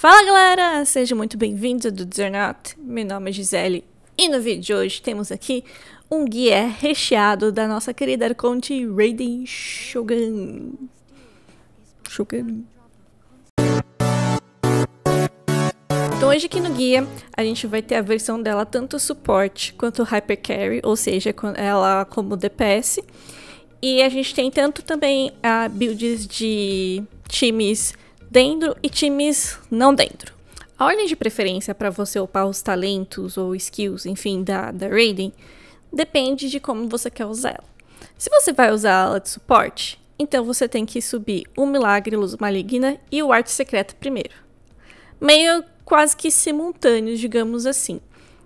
Fala galera, sejam muito bem-vindos do Desernat. Meu nome é Gisele e no vídeo de hoje temos aqui um guia recheado da nossa querida Arconte Raiden Shogun. Shogun. Então hoje aqui no guia a gente vai ter a versão dela tanto suporte quanto hyper carry, ou seja, ela como DPS. E a gente tem tanto também a builds de times dentro e times não dentro. A ordem de preferência para você upar os talentos ou skills, enfim, da, da raiding, depende de como você quer usar ela. Se você vai usar ela de suporte, então você tem que subir o Milagre Luz Maligna e o Arte Secreta primeiro. Meio quase que simultâneos, digamos assim.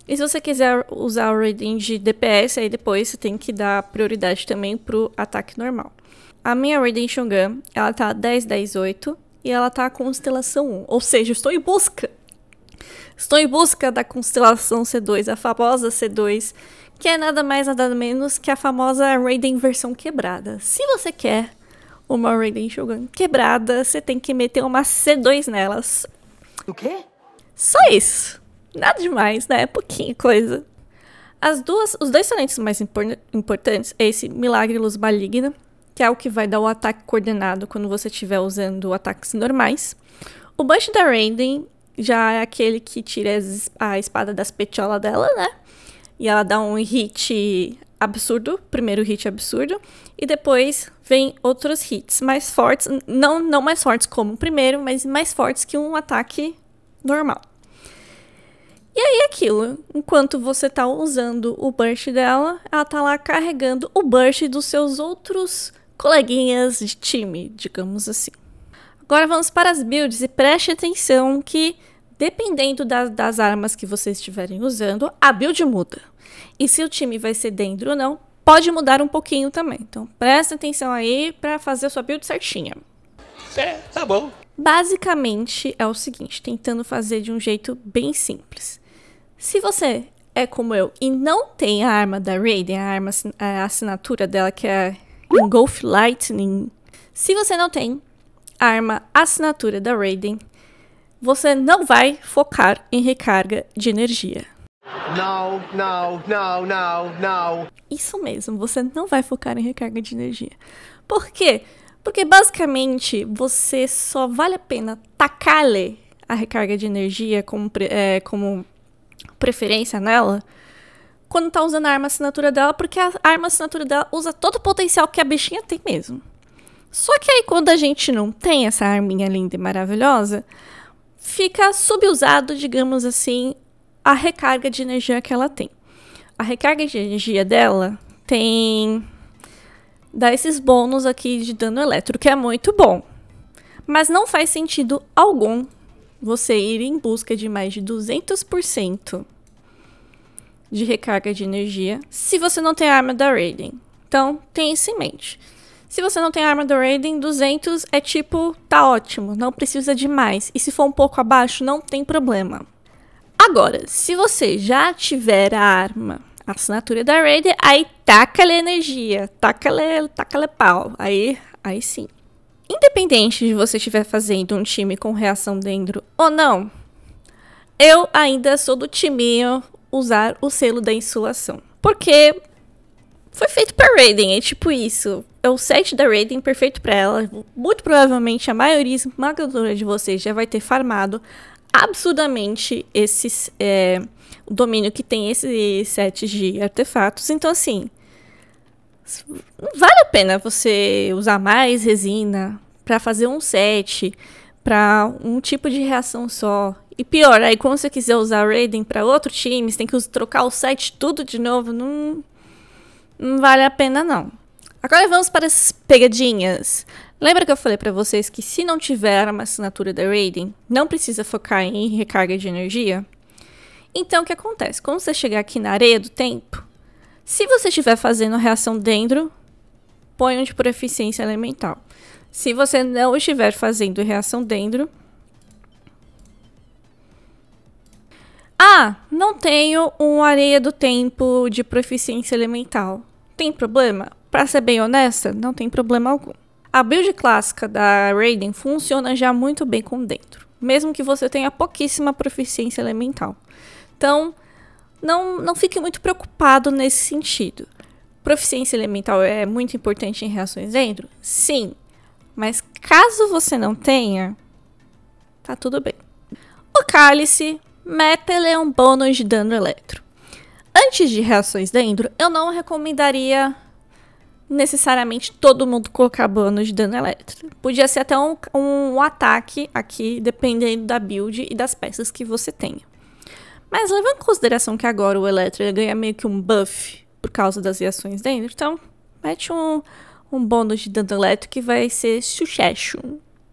E se você quiser usar o raiding de DPS, aí depois você tem que dar prioridade também pro ataque normal. A minha Raiden Shogun, ela tá 10, 10, 8, e ela tá a constelação 1. Ou seja, estou em busca. Estou em busca da constelação C2, a famosa C2, que é nada mais nada menos que a famosa Raiden versão quebrada. Se você quer uma Raiden Shogun quebrada, você tem que meter uma C2 nelas. O quê? Só isso. Nada demais, né? Pouquinha coisa. As duas, os dois talentos mais impor importantes é esse Milagre Luz Maligna que é o que vai dar o ataque coordenado quando você estiver usando ataques normais. O Bush da Raiden já é aquele que tira a espada das petiolas dela, né? E ela dá um hit absurdo, primeiro hit absurdo, e depois vem outros hits mais fortes, não, não mais fortes como o primeiro, mas mais fortes que um ataque normal. E aí é aquilo, enquanto você tá usando o burst dela, ela tá lá carregando o burst dos seus outros coleguinhas de time, digamos assim. Agora vamos para as builds e preste atenção que, dependendo da, das armas que vocês estiverem usando, a build muda. E se o time vai ser dentro ou não, pode mudar um pouquinho também. Então preste atenção aí para fazer a sua build certinha. É, tá bom. Basicamente é o seguinte, tentando fazer de um jeito bem simples. Se você é como eu e não tem a arma da Raiden, a arma a assinatura dela que é um Golf Lightning. Se você não tem a arma assinatura da Raiden, você não vai focar em recarga de energia. Não, não, não, não, não. Isso mesmo, você não vai focar em recarga de energia. Por quê? Porque basicamente você só vale a pena tacar a recarga de energia como, é, como preferência nela quando tá usando a arma assinatura dela, porque a arma assinatura dela usa todo o potencial que a bichinha tem mesmo. Só que aí quando a gente não tem essa arminha linda e maravilhosa, fica subusado, digamos assim, a recarga de energia que ela tem. A recarga de energia dela tem dá esses bônus aqui de dano elétrico, que é muito bom. Mas não faz sentido algum você ir em busca de mais de 200% de recarga de energia se você não tem a arma da Raiden. Então, tenha isso em mente. Se você não tem a arma da Raiden, 200 é tipo, tá ótimo, não precisa de mais. E se for um pouco abaixo, não tem problema. Agora, se você já tiver a arma, a assinatura da Raiden, aí taca-lhe energia, taca-lhe taca pau. Aí, aí sim. Independente de você estiver fazendo um time com reação dentro ou não, eu ainda sou do timinho usar o selo da insulação. Porque foi feito pra Raiden, é tipo isso. É o set da Raiden perfeito para ela. Muito provavelmente a maioria esmagadora de vocês já vai ter farmado absurdamente esse é, domínio que tem esse set de artefatos. Então, assim, vale a pena você usar mais resina para fazer um set para um tipo de reação só. E pior, aí quando você quiser usar Raiden para outro time, você tem que trocar o set tudo de novo, não, não vale a pena não. Agora vamos para as pegadinhas. Lembra que eu falei para vocês que se não tiver uma assinatura da Raiden, não precisa focar em recarga de energia? Então o que acontece? Quando você chegar aqui na areia do tempo, se você estiver fazendo reação dentro, põe de por eficiência elemental. Se você não estiver fazendo reação dentro, Ah, não tenho um areia do tempo de proficiência elemental. Tem problema? Para ser bem honesta, não tem problema algum. A build clássica da Raiden funciona já muito bem com dentro, mesmo que você tenha pouquíssima proficiência elemental. Então, não, não fique muito preocupado nesse sentido. Proficiência elemental é muito importante em reações dentro? Sim. Mas caso você não tenha, tá tudo bem. O cálice meta é um bônus de dano eletro. Antes de reações dentro, eu não recomendaria necessariamente todo mundo colocar bônus de dano elétrico. Podia ser até um, um, ataque aqui, dependendo da build e das peças que você tenha. Mas levando em consideração que agora o elétrico ganha meio que um buff por causa das reações dentro, então mete um, um bônus de dano elétrico que vai ser sucesso.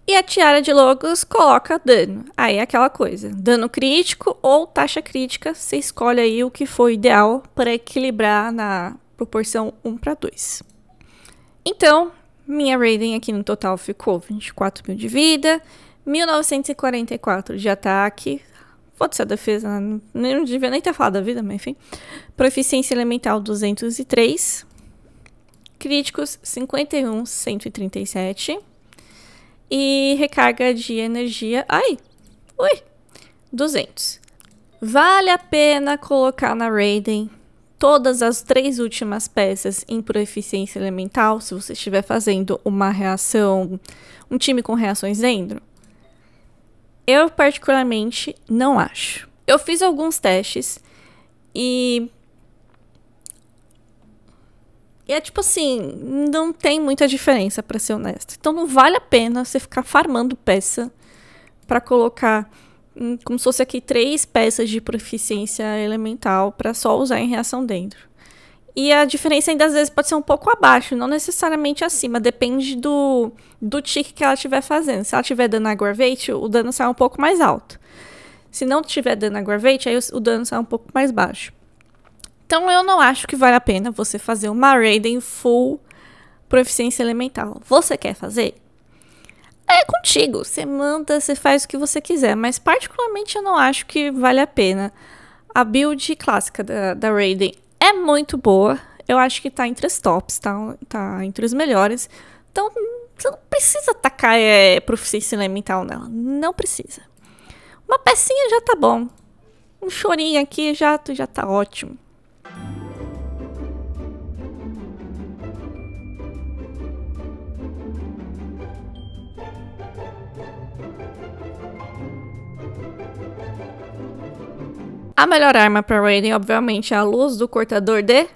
E a tiara de logos coloca dano. Aí é aquela coisa: dano crítico ou taxa crítica. Você escolhe aí o que for ideal para equilibrar na proporção 1 para 2. Então, minha rating aqui no total ficou 24 mil de vida, 1944 de ataque. Foda-se a defesa, né? não, não devia nem ter falado da vida, mas enfim. Proficiência elemental 203. Críticos 51, 137 e recarga de energia. Ai, ui, 200. Vale a pena colocar na Raiden todas as três últimas peças em proeficiência elemental se você estiver fazendo uma reação, um time com reações dentro? Eu particularmente não acho. Eu fiz alguns testes e e é tipo assim, não tem muita diferença, para ser honesto. Então não vale a pena você ficar farmando peça para colocar hum, como se fosse aqui três peças de proficiência elemental para só usar em reação dentro. E a diferença ainda às vezes pode ser um pouco abaixo, não necessariamente acima, depende do, do tique que ela estiver fazendo. Se ela estiver dando aggravate, o dano sai um pouco mais alto. Se não tiver dando aggravate, aí o, o dano sai um pouco mais baixo. Então eu não acho que vale a pena você fazer uma Raiden full proficiência elemental. Você quer fazer? É contigo. Você manda, você faz o que você quiser. Mas particularmente eu não acho que vale a pena. A build clássica da, da Raiden é muito boa. Eu acho que tá entre os tops, tá, tá entre os melhores. Então você não precisa atacar é, proficiência elemental nela. Não precisa. Uma pecinha já tá bom. Um chorinho aqui já, já tá ótimo. A melhor arma para Raiden, obviamente, é a luz do cortador de.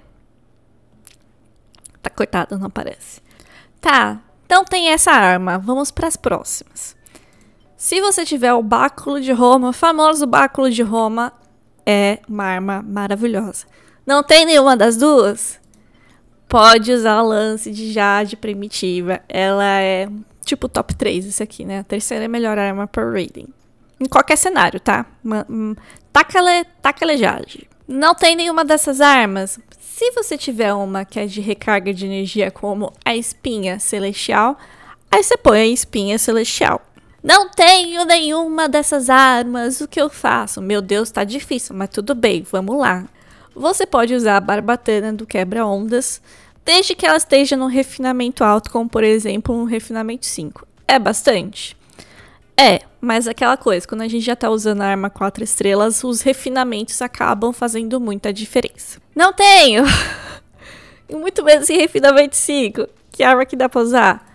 Tá cortada, não aparece. Tá, então tem essa arma. Vamos para as próximas. Se você tiver o báculo de Roma, o famoso báculo de Roma é uma arma maravilhosa. Não tem nenhuma das duas? Pode usar o lance de Jade primitiva. Ela é tipo top 3 isso aqui, né? A terceira é melhor arma para Raiden. Em qualquer cenário, tá? Hum, Tacalejade. Não tem nenhuma dessas armas? Se você tiver uma que é de recarga de energia, como a espinha celestial, aí você põe a espinha celestial. Não tenho nenhuma dessas armas, o que eu faço? Meu Deus, tá difícil, mas tudo bem, vamos lá. Você pode usar a barbatana do quebra-ondas, desde que ela esteja num refinamento alto, como por exemplo um refinamento 5. É bastante. É, mas aquela coisa, quando a gente já tá usando a arma quatro estrelas, os refinamentos acabam fazendo muita diferença. Não tenho! Muito menos em refinamento 5. Que arma que dá pra usar?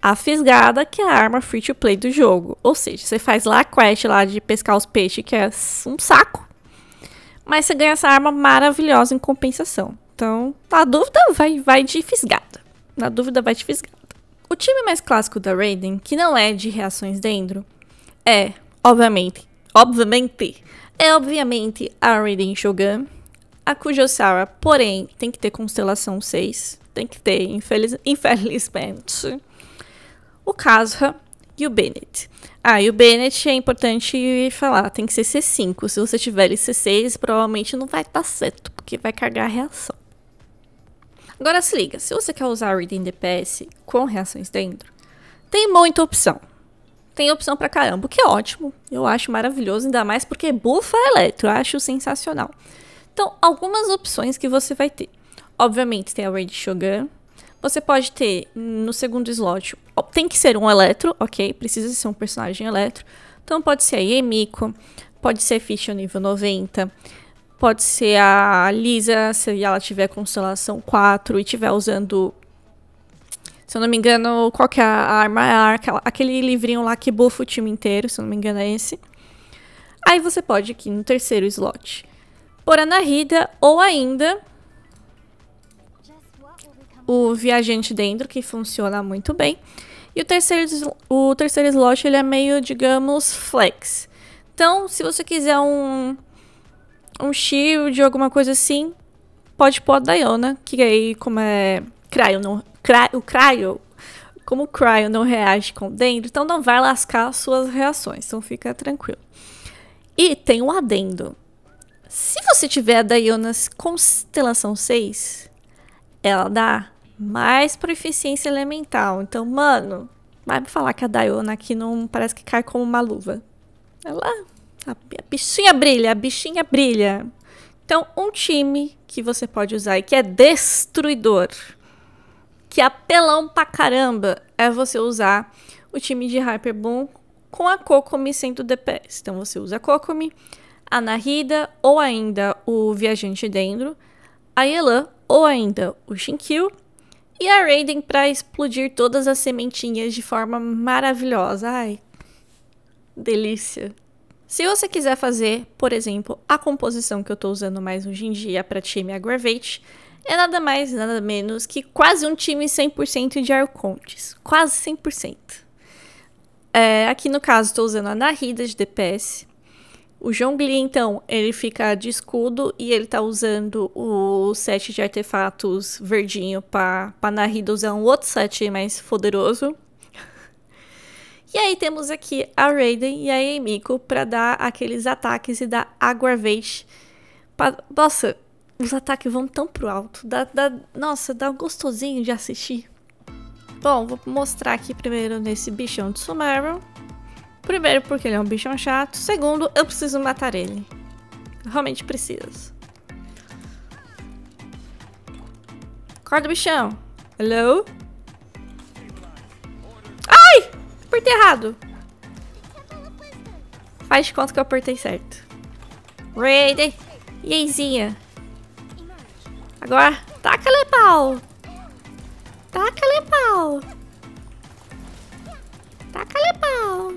A fisgada, que é a arma free to play do jogo. Ou seja, você faz lá a quest lá de pescar os peixes, que é um saco. Mas você ganha essa arma maravilhosa em compensação. Então, na dúvida, vai, vai de fisgada. Na dúvida, vai de fisgada. O time mais clássico da Raiden, que não é de reações dentro, é, obviamente, obviamente, é obviamente a Raiden Shogun, a Sarah, porém, tem que ter constelação 6, tem que ter, infeliz, infelizmente, o Kazuha e o Bennett. Ah, e o Bennett é importante falar, tem que ser C5, se você tiver ele C6, provavelmente não vai dar certo, porque vai cagar a reação. Agora se liga, se você quer usar Reading DPS com reações dentro, tem muita opção. Tem opção pra caramba, o que é ótimo. Eu acho maravilhoso, ainda mais porque bufa eletro, eu acho sensacional. Então, algumas opções que você vai ter. Obviamente tem a Raid Shogun, você pode ter no segundo slot, tem que ser um eletro, ok? Precisa ser um personagem eletro. Então pode ser a Yemiko, pode ser ficha nível 90, Pode ser a Lisa, se ela tiver constelação 4 e tiver usando. Se eu não me engano, qual que é a arma? É aquele livrinho lá que bufa o time inteiro, se eu não me engano, é esse. Aí você pode aqui no terceiro slot por Rida ou ainda o Viajante Dentro, que funciona muito bem. E o terceiro, o terceiro slot ele é meio, digamos, flex. Então, se você quiser um um shield, alguma coisa assim, pode pôr a Diana, que aí como é Cryo não, Cryo, o Cryo, como o Cryo não reage com o Dendro, então não vai lascar suas reações, então fica tranquilo. E tem um adendo. Se você tiver a Diana Constelação 6, ela dá mais proficiência elemental. Então, mano, vai me falar que a Diana aqui não parece que cai como uma luva. Ela a bichinha brilha, a bichinha brilha. Então, um time que você pode usar e que é destruidor, que é apelão pra caramba, é você usar o time de Hyper Boom com a Kokomi sendo DPS. Então, você usa a Kokomi, a Narida ou ainda o Viajante Dendro, a Yelan ou ainda o Shinkyu e a Raiden para explodir todas as sementinhas de forma maravilhosa. Ai, delícia. Se você quiser fazer, por exemplo, a composição que eu estou usando mais hoje em dia para time Aggravate, é nada mais, nada menos que quase um time 100% de Arcontes. Quase 100%. É, aqui no caso, estou usando a Narida de DPS. O Jongli, então, ele fica de escudo e ele está usando o set de artefatos verdinho para pra Narida usar um outro set mais poderoso. E aí temos aqui a Raiden e a Emiko para dar aqueles ataques e dar aggravate. Pra... Nossa, os ataques vão tão pro alto. Dá, dá... Nossa, dá um gostosinho de assistir. Bom, vou mostrar aqui primeiro nesse bichão de Sumeru. Primeiro porque ele é um bichão chato. Segundo, eu preciso matar ele. Realmente preciso. Acorda, bichão. Hello? apertei errado. Faz de conta que eu apertei certo. Raiden. Yeizinha. Agora, taca-lhe pau. Taca-lhe pau. Taca-lhe pau.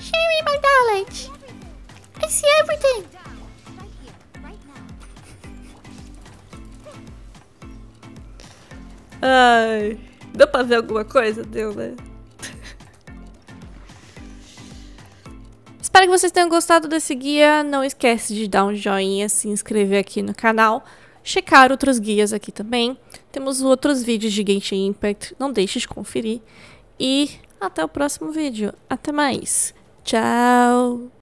Sherry, my knowledge see everything. Ai, deu pra ver alguma coisa? Deu, né? Espero que vocês tenham gostado desse guia. Não esquece de dar um joinha, se inscrever aqui no canal, checar outros guias aqui também. Temos outros vídeos de Genshin Impact, não deixe de conferir. E até o próximo vídeo. Até mais. Tchau!